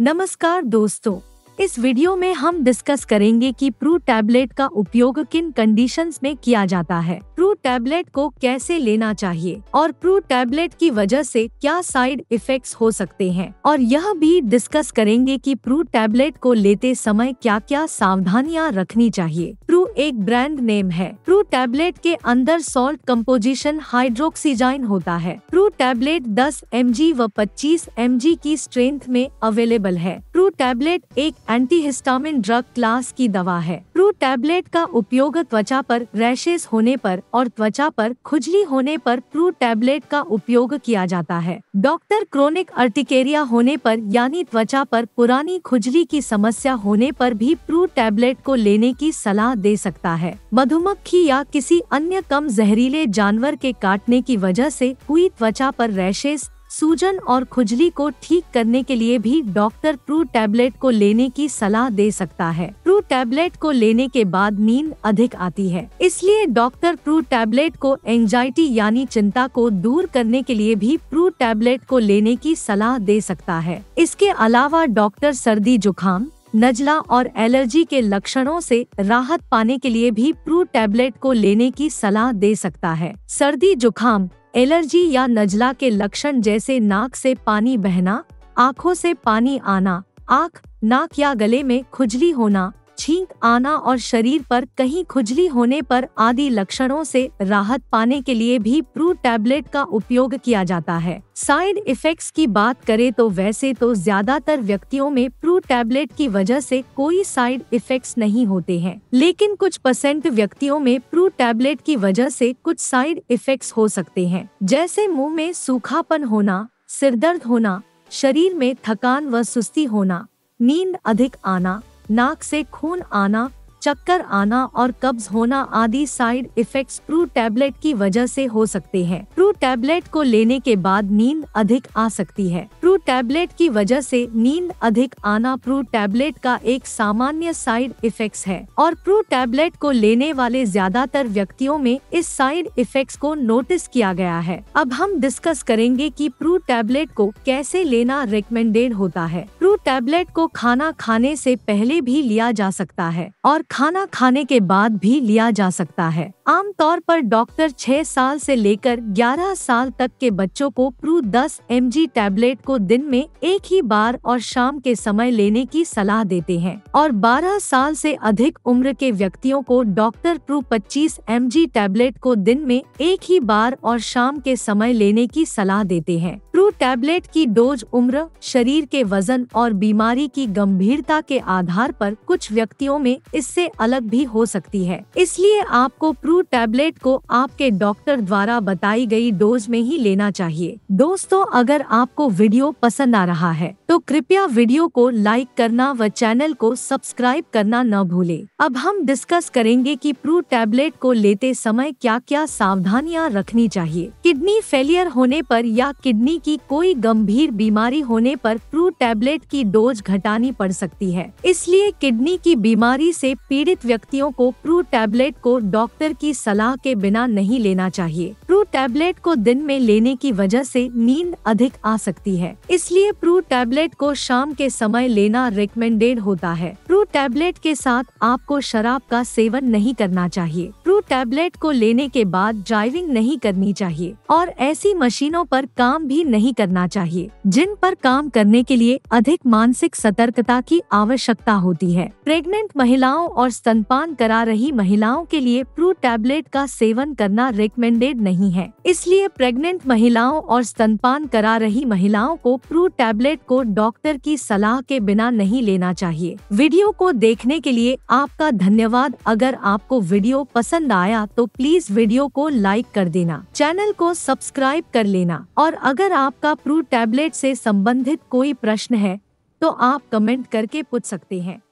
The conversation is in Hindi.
नमस्कार दोस्तों इस वीडियो में हम डिस्कस करेंगे कि प्रू टैबलेट का उपयोग किन कंडीशंस में किया जाता है प्रू टैबलेट को कैसे लेना चाहिए और प्रू टैबलेट की वजह से क्या साइड इफेक्ट्स हो सकते हैं और यह भी डिस्कस करेंगे कि प्रू टैबलेट को लेते समय क्या क्या सावधानियां रखनी चाहिए प्रू एक ब्रांड नेम है प्रू टैबलेट के अंदर सॉल्ट कम्पोजिशन हाइड्रोक्सीजाइन होता है प्रू टैबलेट दस एम व पच्चीस एम की स्ट्रेंथ में अवेलेबल है प्रू टैबलेट एक एंटीहिस्टामिन ड्रग क्लास की दवा है प्रू टैबलेट का उपयोग त्वचा पर रैशेस होने पर और त्वचा पर खुजली होने पर प्रू टैबलेट का उपयोग किया जाता है डॉक्टर क्रोनिक अर्टिकेरिया होने पर यानी त्वचा पर पुरानी खुजली की समस्या होने पर भी प्रू टैबलेट को लेने की सलाह दे सकता है मधुमक्खी या किसी अन्य कम जहरीले जानवर के काटने की वजह से हुई त्वचा पर रैशेस सूजन और खुजली को ठीक करने के लिए भी डॉक्टर ट्रू टैबलेट को लेने की सलाह दे सकता है ट्रू टैबलेट को लेने के बाद नींद अधिक आती है इसलिए डॉक्टर ट्रू टैबलेट को एंजाइटी यानी चिंता को दूर करने के लिए भी ट्रू टैबलेट को लेने की सलाह दे सकता है इसके अलावा डॉक्टर सर्दी जुकाम नजला और एलर्जी के लक्षणों से राहत पाने के लिए भी प्रू टैबलेट को लेने की सलाह दे सकता है सर्दी जुकाम एलर्जी या नजला के लक्षण जैसे नाक से पानी बहना आँखों से पानी आना आँख नाक या गले में खुजली होना छींक आना और शरीर पर कहीं खुजली होने पर आदि लक्षणों से राहत पाने के लिए भी प्रू टैबलेट का उपयोग किया जाता है साइड इफेक्ट्स की बात करें तो वैसे तो ज्यादातर व्यक्तियों में प्रू टैबलेट की वजह से कोई साइड इफेक्ट्स नहीं होते हैं लेकिन कुछ परसेंट व्यक्तियों में प्रू टैबलेट की वजह से कुछ साइड इफेक्ट्स हो सकते हैं जैसे मुंह में सूखापन होना सिरदर्द होना शरीर में थकान व सुस्ती होना नींद अधिक आना नाक से खून आना चक्कर आना और कब्ज होना आदि साइड इफेक्ट्स प्रू टैबलेट की वजह से हो सकते हैं प्रू टैबलेट को लेने के बाद नींद अधिक आ सकती है प्रू टैबलेट की वजह से नींद अधिक आना प्रू टैबलेट का एक सामान्य साइड इफेक्ट्स है और प्रू टैबलेट को लेने वाले ज्यादातर व्यक्तियों में इस साइड इफेक्ट्स को नोटिस किया गया है अब हम डिस्कस करेंगे कि प्रू टैबलेट को कैसे लेना रिकमेंडेड होता है प्रू टैबलेट को खाना खाने से पहले भी लिया जा सकता है और खाना खाने के बाद भी लिया जा सकता है आमतौर पर डॉक्टर 6 साल से लेकर 11 साल तक के बच्चों को प्रू 10 एम टैबलेट को दिन में एक ही बार और शाम के समय लेने की सलाह देते हैं और 12 साल से अधिक उम्र के व्यक्तियों को डॉक्टर प्रू 25 एम टैबलेट को दिन में एक ही बार और शाम के समय लेने की सलाह देते हैं ट्रू टैबलेट की डोज उम्र शरीर के वजन और बीमारी की गंभीरता के आधार पर कुछ व्यक्तियों में इससे अलग भी हो सकती है इसलिए आपको प्रू टैबलेट को आपके डॉक्टर द्वारा बताई गई डोज में ही लेना चाहिए दोस्तों अगर आपको वीडियो पसंद आ रहा है तो कृपया वीडियो को लाइक करना व चैनल को सब्सक्राइब करना न भूले अब हम डिस्कस करेंगे की प्रू टैबलेट को लेते समय क्या क्या सावधानियाँ रखनी चाहिए किडनी फेलियर होने पर या किडनी की कोई गंभीर बीमारी होने पर फ्रू टैबलेट की डोज घटानी पड़ सकती है इसलिए किडनी की बीमारी से पीड़ित व्यक्तियों को प्रू टैबलेट को डॉक्टर की सलाह के बिना नहीं लेना चाहिए प्रू टैबलेट को दिन में लेने की वजह से नींद अधिक आ सकती है इसलिए प्रू टैबलेट को शाम के समय लेना रिकमेंडेड होता है प्रू टैबलेट के साथ आपको शराब का सेवन नहीं करना चाहिए प्रू टैबलेट को लेने के बाद ड्राइविंग नहीं करनी चाहिए और ऐसी मशीनों पर काम भी नहीं करना चाहिए जिन पर काम करने के लिए अधिक मानसिक सतर्कता की आवश्यकता होती है प्रेग्नेंट महिलाओं और स्तनपान करा रही महिलाओं के लिए प्रू टैबलेट का सेवन करना रिकमेंडेड नहीं है इसलिए प्रेग्नेंट महिलाओं और स्तनपान करा रही महिलाओं को प्रू टैबलेट को डॉक्टर की सलाह के बिना नहीं लेना चाहिए वीडियो को देखने के लिए आपका धन्यवाद अगर आपको वीडियो पसंद आया तो प्लीज वीडियो को लाइक कर देना चैनल को को सब्सक्राइब कर लेना और अगर आपका प्रू टैबलेट से संबंधित कोई प्रश्न है तो आप कमेंट करके पूछ सकते हैं